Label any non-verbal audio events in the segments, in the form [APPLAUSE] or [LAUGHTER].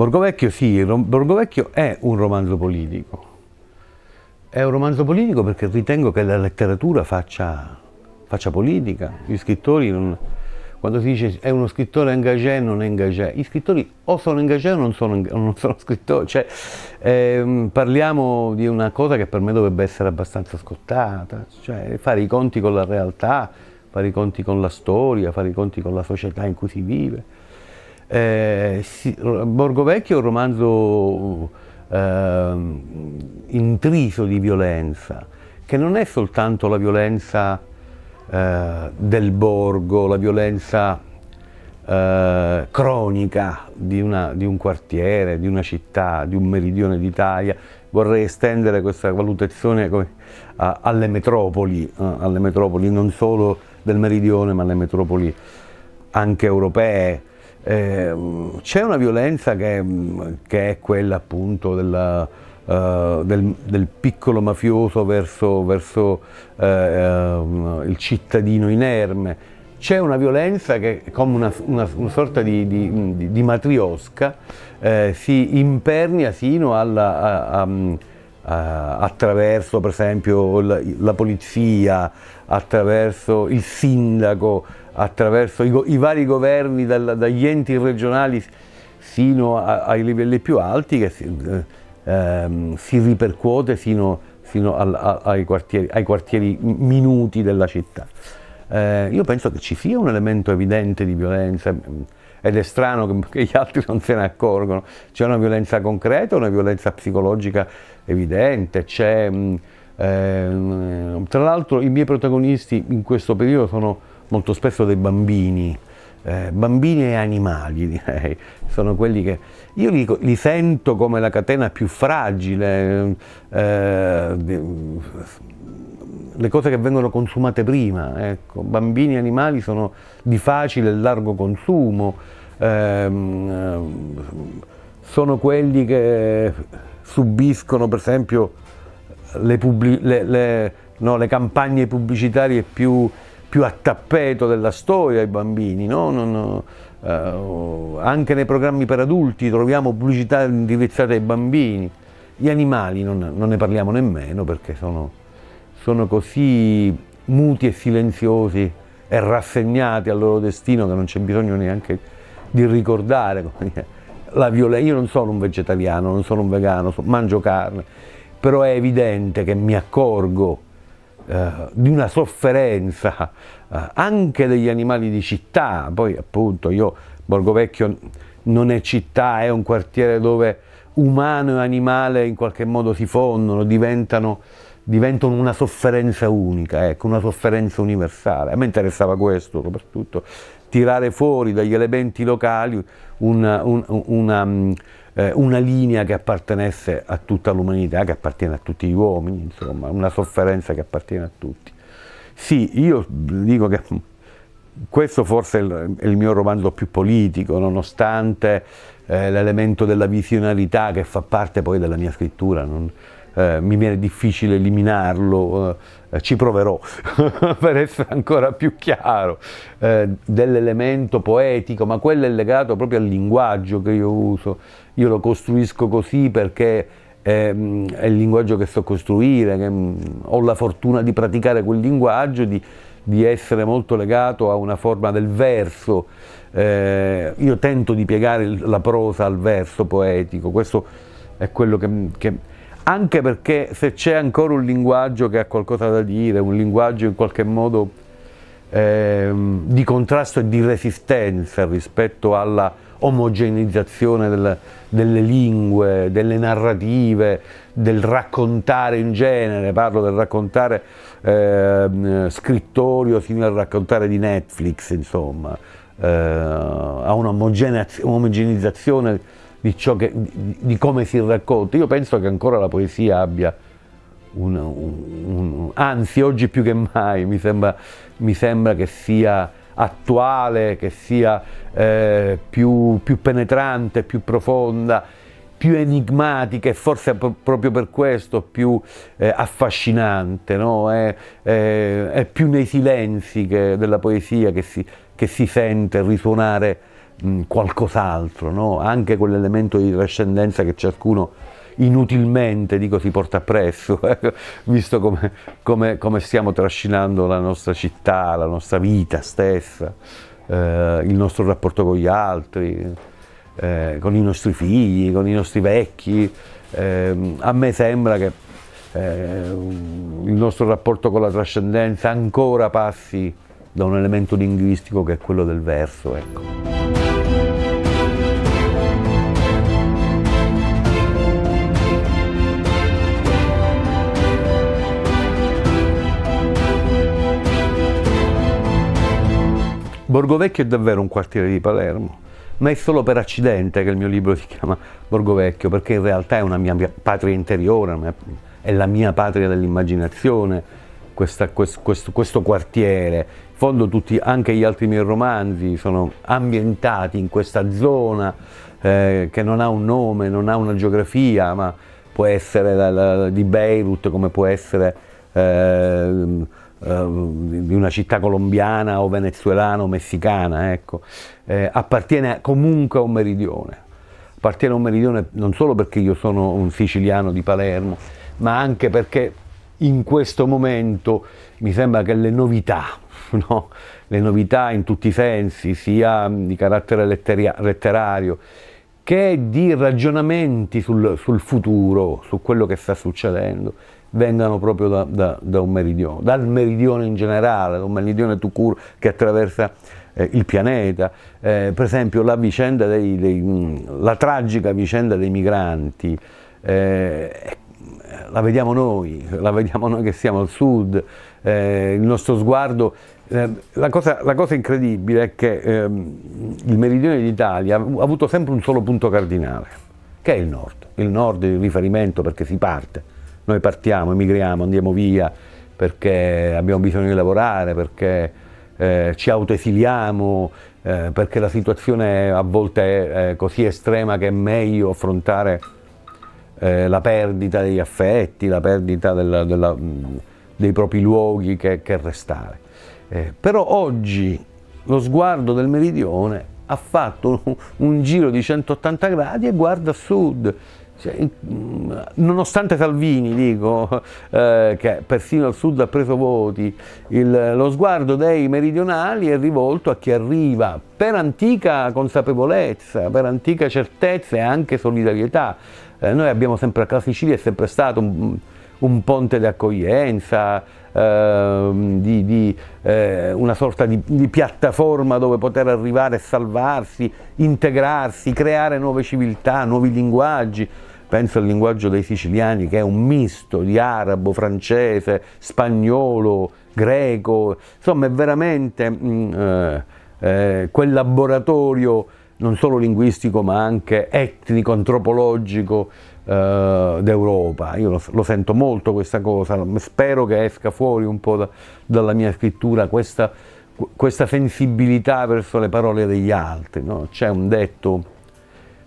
Borgovecchio sì, Borgovecchio è un romanzo politico. È un romanzo politico perché ritengo che la letteratura faccia, faccia politica. Gli scrittori, non, quando si dice è uno scrittore engagé, non è engagé, gli scrittori o sono engagé o non sono, non sono scrittori. Cioè, eh, parliamo di una cosa che per me dovrebbe essere abbastanza scottata, cioè fare i conti con la realtà, fare i conti con la storia, fare i conti con la società in cui si vive. Eh, Borgo Vecchio è un romanzo eh, intriso di violenza, che non è soltanto la violenza eh, del borgo, la violenza eh, cronica di, una, di un quartiere, di una città, di un meridione d'Italia, vorrei estendere questa valutazione alle metropoli, eh, alle metropoli non solo del meridione ma alle metropoli anche europee, eh, c'è una violenza che, mm, che, è quella appunto della, uh, del, del, piccolo mafioso verso, verso uh, uh, il cittadino inerme, c'è una violenza che come una, una, una sorta di, di, mm, di, di matriosca eh, si impernia sino alla, a, a, mm, a, attraverso per esempio la, la polizia, attraverso il sindaco, attraverso i, i vari governi, dal, dagli enti regionali sino a, ai livelli più alti, che si, eh, ehm, si ripercuote fino, fino al, a, ai, quartieri, ai, quartieri, minuti della città. Eh, io penso che ci sia un elemento evidente di violenza mm, ed è strano che gli altri non se ne accorgono. C'è una violenza concreta, una violenza psicologica evidente, c'è... Mm, ehm, tra l'altro i miei protagonisti in questo periodo sono molto spesso dei bambini, eh, bambini e animali direi, sono quelli che io li, li sento come la catena più fragile, eh, le cose che vengono consumate prima, ecco. bambini e animali sono di facile e largo consumo, eh, sono quelli che subiscono per esempio le, le, le, no, le campagne pubblicitarie più più a tappeto della storia i bambini, no? non, eh, anche nei programmi per adulti troviamo pubblicità indirizzate ai bambini, gli animali non, non ne parliamo nemmeno perché sono, sono, così muti e silenziosi e rassegnati al loro destino che non c'è bisogno neanche di ricordare la violenza. Io non sono un vegetariano, non sono un vegano, mangio carne, però è evidente che mi accorgo eh, di una sofferenza eh, anche degli animali di città, poi appunto io Borgovecchio non è città, è un quartiere dove umano e animale in qualche modo si fondono, diventano, diventano una sofferenza unica, ecco, una sofferenza universale. A me interessava questo soprattutto, tirare fuori dagli elementi locali una, un, una mm, eh, una linea che appartenesse a tutta l'umanità, che appartiene a tutti gli uomini, insomma, una sofferenza che appartiene a tutti. Sì, io dico che questo forse è il, mio romanzo più politico, nonostante eh, l'elemento della visionarità che fa parte poi della mia scrittura. Non, eh, mi viene difficile eliminarlo, eh, ci proverò [LAUGHS] per essere ancora più chiaro, eh, dell'elemento poetico, ma quello è legato proprio al linguaggio che io uso, io lo costruisco così perché è, mm, è il linguaggio che so costruire, che, mm, ho la fortuna di praticare quel linguaggio, di, di essere molto legato a una forma del verso, eh, io tento di piegare la prosa al verso poetico, questo è quello che, che, anche perché se c'è ancora un linguaggio che ha qualcosa da dire, un linguaggio in qualche modo eh, di contrasto e di resistenza rispetto alla omogenizzazione del, delle lingue, delle narrative, del raccontare in genere, parlo del raccontare eh, scrittorio fino al raccontare di Netflix, insomma, eh, a un'omogenizzazione di, ciò che, di, di come si racconta. Io penso che ancora la poesia abbia un, un, un anzi oggi più che mai mi sembra, mi sembra che sia attuale, che sia eh, più, più, penetrante, più profonda, più enigmatica e forse pro, proprio per questo più eh, affascinante, no? è, è, è, più nei silenzi che, della poesia che si, che si sente risuonare Mm, qualcos'altro, no? anche quell'elemento di trascendenza che ciascuno inutilmente dico, si porta appresso, [LAUGHS] eh, visto come, come, come, stiamo trascinando la nostra città, la nostra vita stessa, eh, il nostro rapporto con gli altri, eh, con i nostri figli, con i nostri vecchi. Ehm, a me sembra che eh, il nostro rapporto con la trascendenza ancora passi da un elemento linguistico che è quello del verso. Ecco. Borgovecchio è davvero un quartiere di Palermo, ma è solo per accidente che il mio libro si chiama Borgovecchio, perché in realtà è una mia patria interiore, è la mia patria dell'immaginazione, questo, questo, questo, quartiere. In fondo tutti, anche gli altri miei romanzi sono ambientati in questa zona eh, che non ha un nome, non ha una geografia, ma può essere la, la, di Beirut come può essere... Eh, Ehm, di una città colombiana o venezuelana o messicana, ecco, eh, appartiene comunque a un meridione, appartiene a un meridione non solo perché io sono un siciliano di Palermo, ma anche perché in questo momento mi sembra che le novità, [LAUGHS] no? le novità in tutti i sensi, sia di carattere letterario che di ragionamenti sul, sul futuro, su quello che sta succedendo, vengano proprio da, da, da un meridione, dal meridione in generale, da un meridione Tucur che attraversa eh, il pianeta, eh, per esempio la, dei, dei, mm, la, tragica vicenda dei migranti, eh, la vediamo noi, la vediamo noi che siamo al sud, eh, il nostro sguardo eh, la cosa, la cosa, incredibile è che ehm, il meridione d'Italia ha avuto sempre un solo punto cardinale, che è il nord, il nord è il riferimento perché si parte noi partiamo, emigriamo, andiamo via perché abbiamo bisogno di lavorare, perché eh, ci autoesiliamo, eh, perché la situazione a volte è eh, così estrema che è meglio affrontare eh, la perdita degli affetti, la perdita della, della, dei propri luoghi che, che restare. Eh, però oggi lo sguardo del meridione ha fatto un, [LAUGHS] un giro di 180 gradi e guarda a sud, cioè, mm, nonostante Salvini, dico, [LAUGHS] eh, che persino al sud ha preso voti, il, lo sguardo dei meridionali è rivolto a chi arriva per antica consapevolezza, per antica certezza e anche solidarietà. Eh, noi abbiamo sempre, la Sicilia è sempre stato un, un ponte d'accoglienza, eh, di, di eh, una sorta di, di, piattaforma dove poter arrivare e salvarsi, integrarsi, creare nuove civiltà, nuovi linguaggi penso al linguaggio dei siciliani che è un misto di arabo, francese, spagnolo, greco, insomma è veramente mh, mm, eh, eh, quel laboratorio non solo linguistico ma anche etnico, antropologico eh, d'Europa. Io lo, lo, sento molto questa cosa, spero che esca fuori un po' da, dalla mia scrittura questa, questa, sensibilità verso le parole degli altri. No? C'è un detto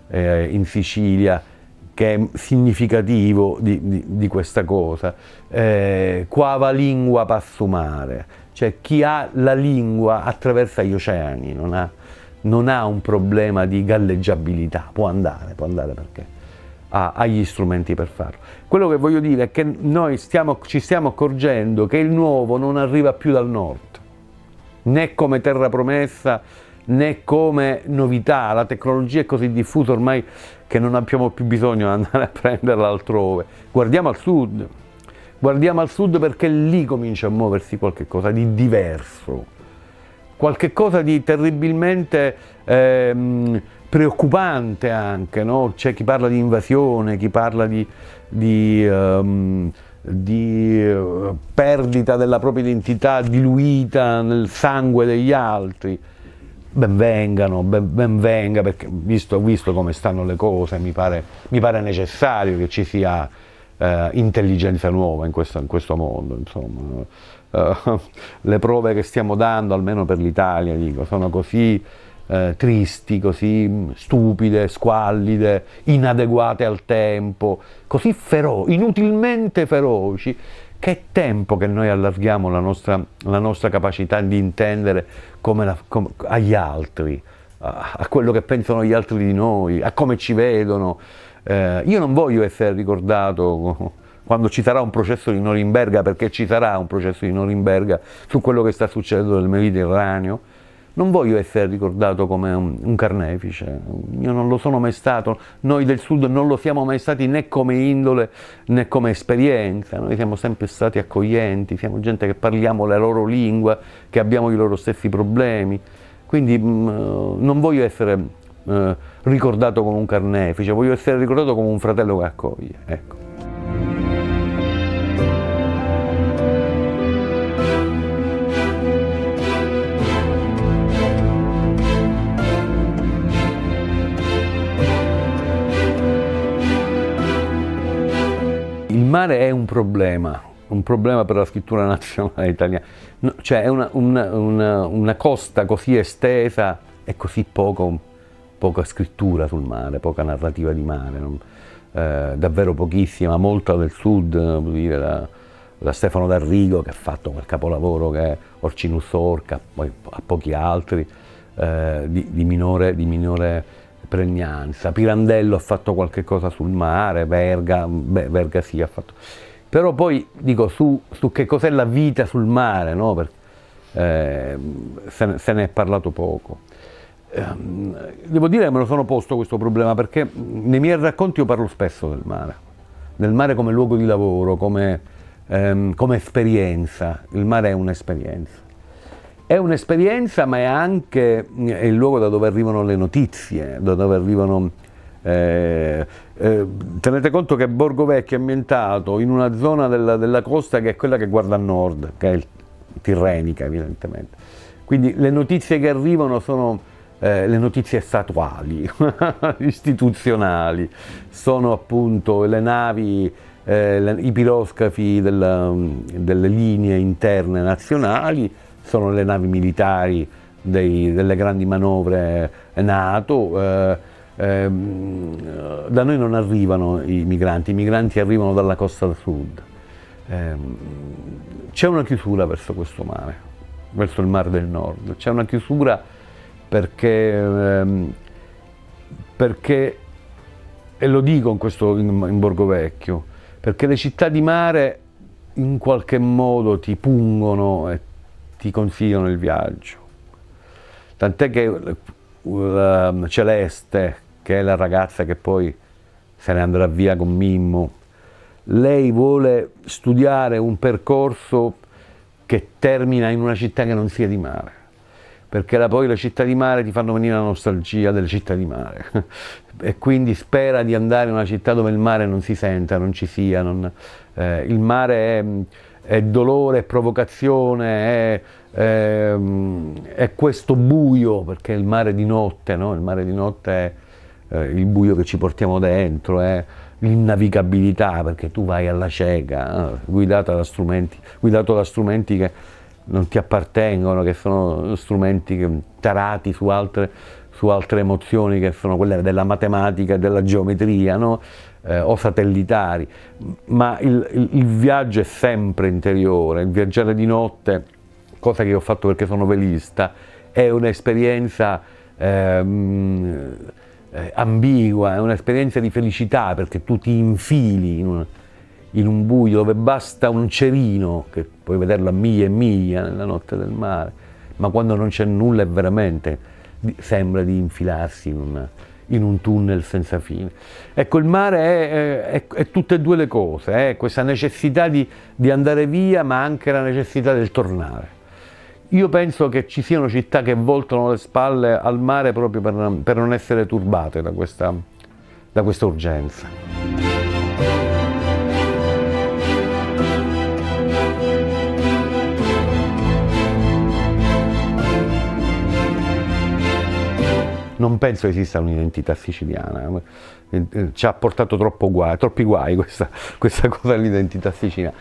eh, in Sicilia che è significativo di, di, di questa cosa. Eh, quava lingua passumare, cioè chi ha la lingua attraversa gli oceani, non ha, non ha un problema di galleggiabilità, può andare, può andare perché ha, ha, gli strumenti per farlo. Quello che voglio dire è che noi stiamo, ci stiamo accorgendo che il nuovo non arriva più dal nord, né come terra promessa, né come novità, la tecnologia è così diffusa ormai che non abbiamo più bisogno di andare a prenderla altrove. Guardiamo al sud, guardiamo al sud perché lì comincia a muoversi qualcosa di diverso, qualcosa di terribilmente eh, preoccupante anche, no? c'è chi parla di invasione, chi parla di, di, um, di eh, perdita della propria identità diluita nel sangue degli altri benvengano, ben, benvenga, perché visto, visto, come stanno le cose, mi pare, mi pare necessario che ci sia eh, intelligenza nuova in questo, in questo mondo. Insomma. Eh, [LAUGHS] le prove che stiamo dando, almeno per l'Italia, dico, sono così eh, tristi, così stupide, squallide, inadeguate al tempo, così feroci, inutilmente feroci, che tempo che noi allarghiamo la nostra, la nostra capacità di intendere come la, come, agli altri, a, a, quello che pensano gli altri di noi, a come ci vedono. Eh, io non voglio essere ricordato quando ci sarà un processo di Norimberga, perché ci sarà un processo di Norimberga su quello che sta succedendo nel Mediterraneo, non voglio essere ricordato come un, un carnefice, io non lo sono mai stato, noi del sud non lo siamo mai stati né come indole né come esperienza, noi siamo sempre stati accoglienti, siamo gente che parliamo la loro lingua, che abbiamo i loro stessi problemi, quindi mh, mm, eh, non voglio essere eh, ricordato come un carnefice, voglio essere ricordato come un fratello che accoglie. Ecco. mare è un problema, un problema per la scrittura [LAUGHS] nazionale italiana, no, cioè è una, una, una, una, costa così estesa e così poco, poca scrittura sul mare, poca narrativa di mare, non, eh, davvero pochissima, molta del sud, dire, la, da Stefano D'Arrigo che ha fatto quel capolavoro che è Orcinus Orca, poi a pochi altri, eh, di, di minore, di minore pregnanza, Pirandello ha fatto qualche cosa sul mare, Verga, beh, Verga sì ha fatto, però poi dico su, su che cos'è la vita sul mare, no? Perché, eh, se, se, ne è parlato poco. Ehm, devo dire che me lo sono posto questo problema perché nei miei racconti io parlo spesso del mare, del mare come luogo di lavoro, come, ehm, come esperienza, il mare è un'esperienza. È un'esperienza, ma è anche eh, il luogo da dove arrivano le notizie, da dove arrivano... Eh, eh, tenete conto che Borgo Vecchio è ambientato in una zona della, della, costa che è quella che guarda a nord, che è il Tirrenica evidentemente. Quindi le notizie che arrivano sono eh, le notizie statuali, [LAUGHS] istituzionali, sono appunto le navi, eh, le, i piroscafi della, delle linee interne nazionali, sono le navi militari dei, delle grandi manovre NATO, eh, eh, da noi non arrivano i migranti, i migranti arrivano dalla costa sud. Eh, c'è una chiusura verso questo mare, verso il mare del nord, c'è una chiusura perché, ehm, perché, e lo dico in, questo, in, in Borgo Vecchio, perché le città di mare in qualche modo ti pungono e ti consigliano il viaggio. Tant'è che uh, Celeste, che è la ragazza che poi se ne andrà via con Mimmo, lei vuole studiare un percorso che termina in una città che non sia di mare, perché la, poi le città di mare ti fanno venire la nostalgia delle città di mare [LAUGHS] e quindi spera di andare in una città dove il mare non si senta, non ci sia, non, eh, il mare è mm, è dolore, è provocazione, è, è, ehm, è, questo buio, perché il mare di notte, no? il mare di notte è eh, il buio che ci portiamo dentro, è l'innavigabilità, perché tu vai alla cieca, eh, guidato, da strumenti, guidato da strumenti che non ti appartengono, che sono strumenti tarati su altre su altre emozioni che sono quelle della matematica, della geometria no? eh, o satellitari, ma il, il viaggio è sempre interiore, il viaggiare di notte, cosa che ho fatto perché sono velista, è un'esperienza ehm, eh, ambigua, è un'esperienza di felicità perché tu ti infili in un, in un, buio dove basta un cerino, che puoi vederlo a miglia e miglia nella notte del mare, ma quando non c'è nulla è veramente sembra di infilarsi in, una, in un tunnel senza fine. Ecco, il mare è, è, è tutte e due le cose, eh? questa necessità di, di andare via ma anche la necessità del tornare. Io penso che ci siano città che voltano le spalle al mare proprio per, per non essere turbate da questa, da questa urgenza. non penso esista un'identità siciliana, eh, eh, ci ha portato guai, troppi guai questa, [LAUGHS] questa cosa dell'identità siciliana.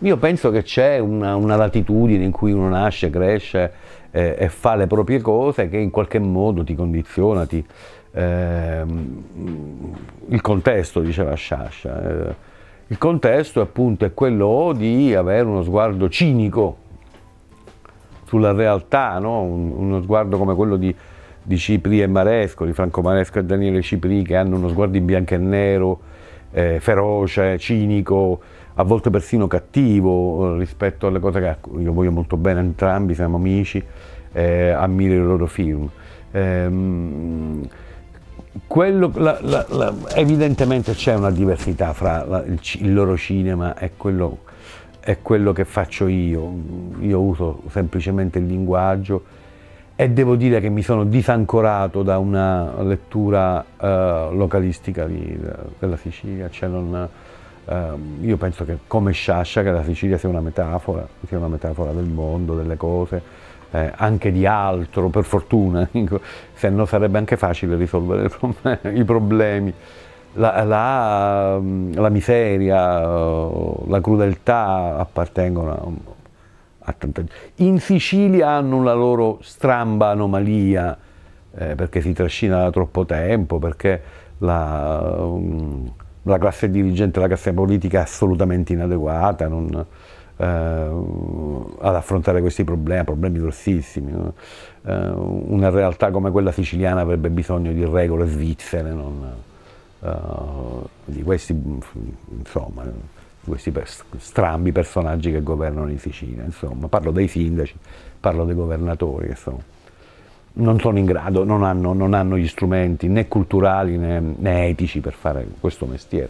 Io penso che c'è una, una, latitudine in cui uno nasce, cresce eh, e fa le proprie cose che in qualche modo ti condiziona, ti, eh, il contesto, diceva Sciascia. Eh, il contesto appunto è quello di avere uno sguardo cinico sulla realtà, no? uno sguardo come quello di, di Cipri e Maresco, di Franco Maresco e Daniele Cipri, che hanno uno sguardo in bianco e nero, eh, feroce, cinico, a volte persino cattivo eh, rispetto alle cose che ecco, io voglio molto bene entrambi, siamo amici, eh, ammiro i loro film. Ehm, quello, la, la, la, evidentemente c'è una diversità fra il, il, loro cinema e quello, e quello che faccio io, io uso semplicemente il linguaggio e devo dire che mi sono disancorato da una lettura eh, localistica di, della Sicilia, cioè non, eh, io penso che come Sciascia che la Sicilia sia una metafora, sia una metafora del mondo, delle cose, eh, anche di altro, per fortuna, [LAUGHS] se no sarebbe anche facile risolvere i problemi. La, la, la miseria, la crudeltà appartengono a in Sicilia hanno una loro stramba anomalia, eh, perché si trascina da troppo tempo, perché la, um, la classe dirigente, la classe politica è assolutamente inadeguata non, eh, ad affrontare questi problemi, problemi grossissimi. No? Eh, una realtà come quella siciliana avrebbe bisogno di regole svizzere, non, eh, di questi mm, insomma questi strambi personaggi che governano in Sicilia, insomma, parlo dei sindaci, parlo dei governatori che sono, non sono in grado, non hanno, non hanno gli strumenti né culturali né, né, etici per fare questo mestiere.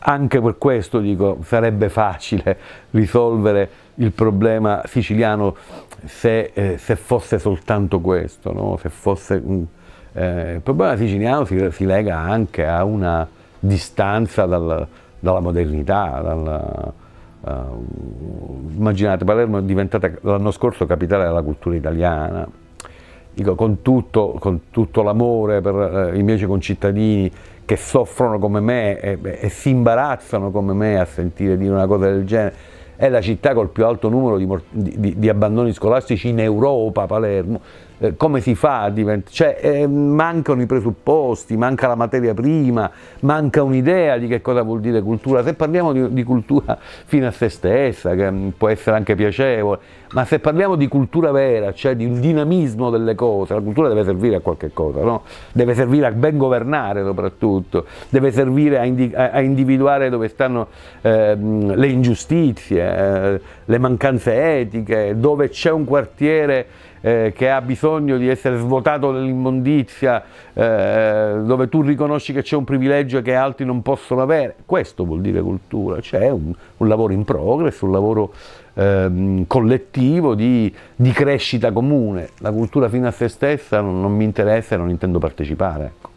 Anche per questo dico, sarebbe facile risolvere il problema siciliano se, eh, se fosse soltanto questo, no? se fosse, mm, eh, il problema siciliano si, si lega anche a una distanza dal, dalla modernità, dalla, uh, ehm, immaginate Palermo è diventata l'anno scorso capitale della cultura italiana, Dico, con tutto, tutto l'amore per eh, i miei concittadini che soffrono come me e, e si imbarazzano come me a sentire dire una cosa del genere, è la città col più alto numero di, di, di, abbandoni scolastici in Europa, Palermo, eh, come si fa a diventare, cioè eh, mancano i presupposti, manca la materia prima, manca un'idea di che cosa vuol dire cultura, se parliamo di, di cultura fino a se stessa, che mm, può essere anche piacevole, ma se parliamo di cultura vera, cioè di un dinamismo delle cose, la cultura deve servire a qualche cosa, no? deve servire a ben governare soprattutto, deve servire a, indi a, individuare dove stanno eh, le ingiustizie, eh, le mancanze etiche, dove c'è un quartiere eh, che ha bisogno di essere svuotato dall'immondizia, eh, eh, dove tu riconosci che c'è un privilegio che altri non possono avere. Questo vuol dire cultura, c'è cioè un, un lavoro in progress, un lavoro ehm, collettivo di, di, crescita comune. La cultura fino a se stessa non, non mi interessa e non intendo partecipare. Ecco.